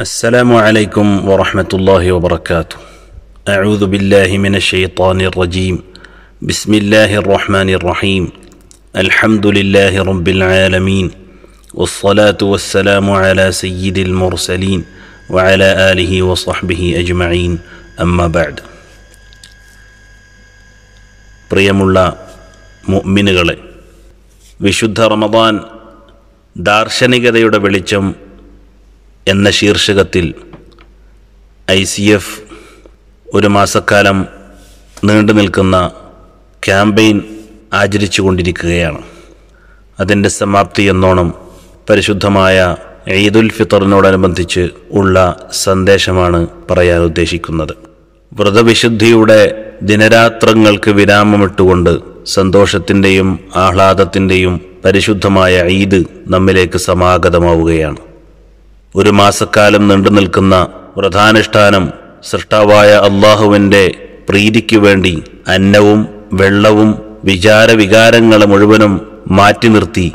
السلام عليكم ورحمة الله وبركاته. أعوذ بالله من الشيطان الرجيم. بسم الله الرحمن الرحيم. الحمد لله رب العالمين والصلاة والسلام على سيد المرسلين وعلى آله وصحبه أجمعين. أما بعد. الله പ്രിയമുള്ള رمضان دار റമദാൻ ദാർശനികതയുടെ വെളിച്ചം എന്ന ശീർഷകത്തിൽ ഐ സി എഫ് ഒരു മാസക്കാലം നീണ്ടു നിൽക്കുന്ന ക്യാമ്പയിൻ ആചരിച്ചു കൊണ്ടിരിക്കുകയാണ് അതിൻ്റെ സമാപ്തി എന്നോണം പരിശുദ്ധമായ ഈദുൽ ഫിത്തറിനോടനുബന്ധിച്ച് ഉള്ള സന്ദേശമാണ് പറയാൻ ഉദ്ദേശിക്കുന്നത് വ്രതവിശുദ്ധിയുടെ ദിനരാത്രങ്ങൾക്ക് വിരാമമിട്ടുകൊണ്ട് സന്തോഷത്തിൻ്റെയും ആഹ്ലാദത്തിൻ്റെയും പരിശുദ്ധമായ ഈദ് നമ്മിലേക്ക് സമാഗതമാവുകയാണ് ഒരു മാസക്കാലം നീണ്ടു നിൽക്കുന്ന വ്രതാനുഷ്ഠാനം സൃഷ്ടാവായ അള്ളാഹുവിൻ്റെ പ്രീതിക്കു വേണ്ടി അന്നവും വെള്ളവും വിചാരവികാരങ്ങളെ മുഴുവനും മാറ്റി നിർത്തി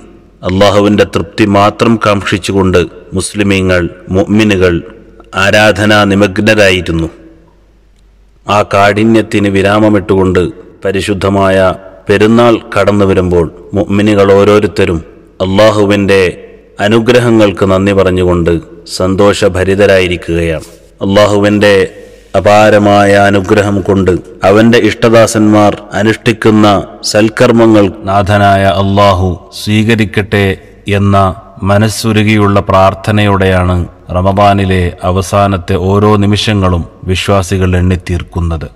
അള്ളാഹുവിൻ്റെ തൃപ്തി മാത്രം കാക്ഷിച്ചുകൊണ്ട് മുസ്ലിമീങ്ങൾ മുഅ്മിനുകൾ ആരാധനാ നിമഗ്നരായിരുന്നു ആ കാഠിന്യത്തിന് വിരാമമിട്ടുകൊണ്ട് പരിശുദ്ധമായ പെരുന്നാൾ കടന്നു വരുമ്പോൾ മുഅ്മിനുകൾ ഓരോരുത്തരും അള്ളാഹുവിൻ്റെ അനുഗ്രഹങ്ങൾക്ക് നന്ദി പറഞ്ഞുകൊണ്ട് സന്തോഷഭരിതരായിരിക്കുകയാണ് അള്ളാഹുവിൻ്റെ അപാരമായ അനുഗ്രഹം കൊണ്ട് അവന്റെ ഇഷ്ടദാസന്മാർ അനുഷ്ഠിക്കുന്ന സൽക്കർമ്മങ്ങൾ നാഥനായ അള്ളാഹു സ്വീകരിക്കട്ടെ എന്ന മനസ്സുരുകിയുള്ള പ്രാർത്ഥനയോടെയാണ് റമബാനിലെ അവസാനത്തെ ഓരോ നിമിഷങ്ങളും വിശ്വാസികൾ എണ്ണിത്തീർക്കുന്നത്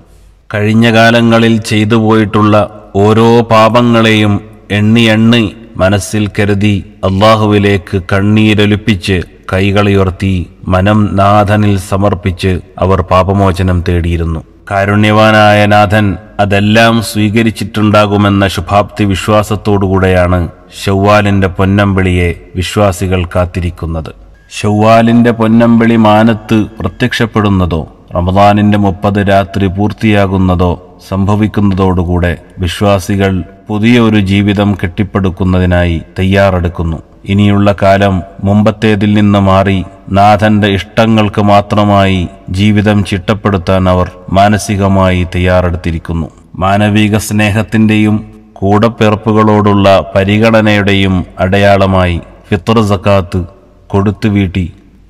കഴിഞ്ഞ കാലങ്ങളിൽ ചെയ്തു പോയിട്ടുള്ള ഓരോ പാപങ്ങളെയും എണ്ണി എണ്ണി മനസ്സിൽ കരുതി അള്ളാഹുവിലേക്ക് കണ്ണീരൊലിപ്പിച്ച് കൈകളുയർത്തി മനം നാഥനിൽ സമർപ്പിച്ച് അവർ പാപമോചനം തേടിയിരുന്നു കാരുണ്യവാനായ നാഥൻ അതെല്ലാം സ്വീകരിച്ചിട്ടുണ്ടാകുമെന്ന ശുഭാപ്തി വിശ്വാസത്തോടുകൂടെയാണ് ഷവ്വാലിന്റെ പൊന്നമ്പിളിയെ വിശ്വാസികൾ കാത്തിരിക്കുന്നത് ഷവ്വാലിന്റെ പൊന്നമ്പിളി മാനത്ത് പ്രത്യക്ഷപ്പെടുന്നതോ റമദാനിന്റെ മുപ്പത് രാത്രി പൂർത്തിയാകുന്നതോ സംഭവിക്കുന്നതോടുകൂടെ വിശ്വാസികൾ പുതിയ ഒരു ജീവിതം കെട്ടിപ്പടുക്കുന്നതിനായി തയ്യാറെടുക്കുന്നു ഇനിയുള്ള കാലം മുമ്പത്തേതിൽ നിന്ന് മാറി നാഥന്റെ ഇഷ്ടങ്ങൾക്ക് മാത്രമായി ജീവിതം ചിട്ടപ്പെടുത്താൻ അവർ മാനസികമായി തയ്യാറെടുത്തിരിക്കുന്നു മാനവിക സ്നേഹത്തിന്റെയും കൂടപ്പിറപ്പുകളോടുള്ള പരിഗണനയുടെയും അടയാളമായി ഫിത്ര സക്കാത്ത് വീട്ടി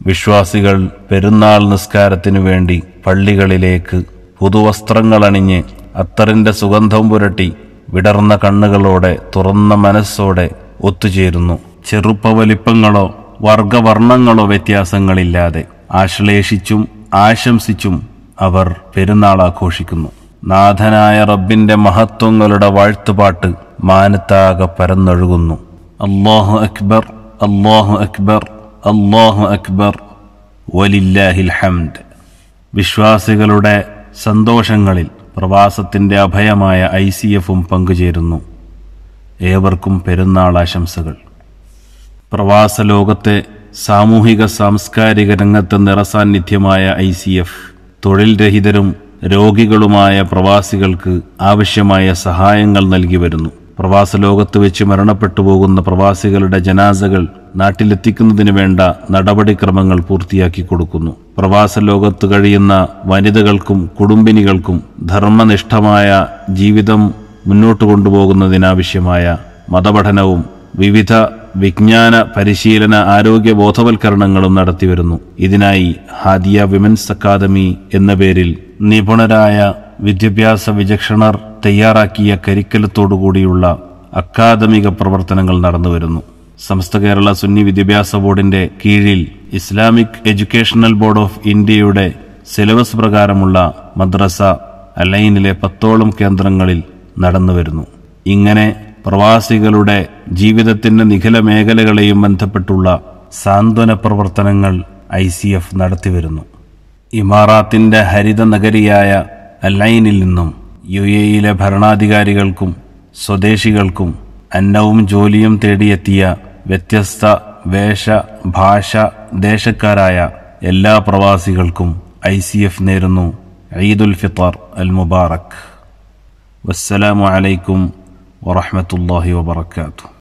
വിശ്വാസികൾ പെരുന്നാൾ നിസ്കാരത്തിനു വേണ്ടി പള്ളികളിലേക്ക് പുതുവസ്ത്രങ്ങളണിഞ്ഞ് അത്തറിന്റെ സുഗന്ധം പുരട്ടി വിടർന്ന കണ്ണുകളോടെ തുറന്ന മനസ്സോടെ ഒത്തുചേരുന്നു ചെറുപ്പവലിപ്പങ്ങളോ വലിപ്പങ്ങളോ വർഗവർണ്ണങ്ങളോ വ്യത്യാസങ്ങളില്ലാതെ ആശ്ലേഷിച്ചും ആശംസിച്ചും അവർ പെരുന്നാൾ ആഘോഷിക്കുന്നു നാഥനായ റബ്ബിന്റെ മഹത്വങ്ങളുടെ വാഴ്ത്തുപാട്ട് മാനത്താകെ പരന്നൊഴുകുന്നു അള്ളാഹു അക്ബർ അള്ളാഹു അക്ബർ അള്ളാഹു അക്ബർ വലില്ലാഹിൽ ഹംദ് വിശ്വാസികളുടെ സന്തോഷങ്ങളിൽ പ്രവാസത്തിൻ്റെ അഭയമായ ഐ സി എഫും പങ്കുചേരുന്നു ഏവർക്കും പെരുന്നാൾ ആശംസകൾ പ്രവാസ ലോകത്തെ സാമൂഹിക സാംസ്കാരിക രംഗത്തെ നിറസാന്നിധ്യമായ ഐ സി എഫ് തൊഴിൽ രഹിതരും രോഗികളുമായ പ്രവാസികൾക്ക് ആവശ്യമായ സഹായങ്ങൾ നൽകി വരുന്നു പ്രവാസ ലോകത്ത് വെച്ച് മരണപ്പെട്ടു പോകുന്ന പ്രവാസികളുടെ ജനാസകൾ നാട്ടിലെത്തിക്കുന്നതിന് വേണ്ട നടപടിക്രമങ്ങൾ പൂർത്തിയാക്കി കൊടുക്കുന്നു പ്രവാസ ലോകത്ത് കഴിയുന്ന വനിതകൾക്കും കുടുംബിനികൾക്കും ധർമ്മനിഷ്ഠമായ ജീവിതം മുന്നോട്ട് കൊണ്ടുപോകുന്നതിനാവശ്യമായ മതപഠനവും വിവിധ വിജ്ഞാന പരിശീലന ആരോഗ്യ ബോധവൽക്കരണങ്ങളും നടത്തിവരുന്നു ഇതിനായി ഹാദിയ വിമൻസ് അക്കാദമി എന്ന പേരിൽ നിപുണരായ വിദ്യാഭ്യാസ വിചക്ഷണർ തയ്യാറാക്കിയ കരിക്കലത്തോടുകൂടിയുള്ള അക്കാദമിക പ്രവർത്തനങ്ങൾ നടന്നുവരുന്നു സമസ്ത കേരള സുന്നി വിദ്യാഭ്യാസ ബോർഡിന്റെ കീഴിൽ ഇസ്ലാമിക് എഡ്യൂക്കേഷണൽ ബോർഡ് ഓഫ് ഇന്ത്യയുടെ സിലബസ് പ്രകാരമുള്ള മദ്രസ അലൈനിലെ പത്തോളം കേന്ദ്രങ്ങളിൽ നടന്നുവരുന്നു ഇങ്ങനെ പ്രവാസികളുടെ ജീവിതത്തിന്റെ നിഖില മേഖലകളെയും ബന്ധപ്പെട്ടുള്ള സാന്ത്വന പ്രവർത്തനങ്ങൾ ഐ സി എഫ് നടത്തിവരുന്നു ഇമാറാത്തിന്റെ ഹരിത നഗരിയായ അലൈനിൽ നിന്നും യു എയിലെ ഭരണാധികാരികൾക്കും സ്വദേശികൾക്കും അന്നവും ജോലിയും തേടിയെത്തിയ വ്യത്യസ്ത വേഷ ഭാഷ ദേശക്കാരായ എല്ലാ പ്രവാസികൾക്കും ഐ സി എഫ് നേരുന്നു ഈദുൽ ഫിത്തർ അൽ മുബാറക് വസ്സലാമു അലൈക്കും വറഹമത്തല്ലാഹി വബർക്കാത്തു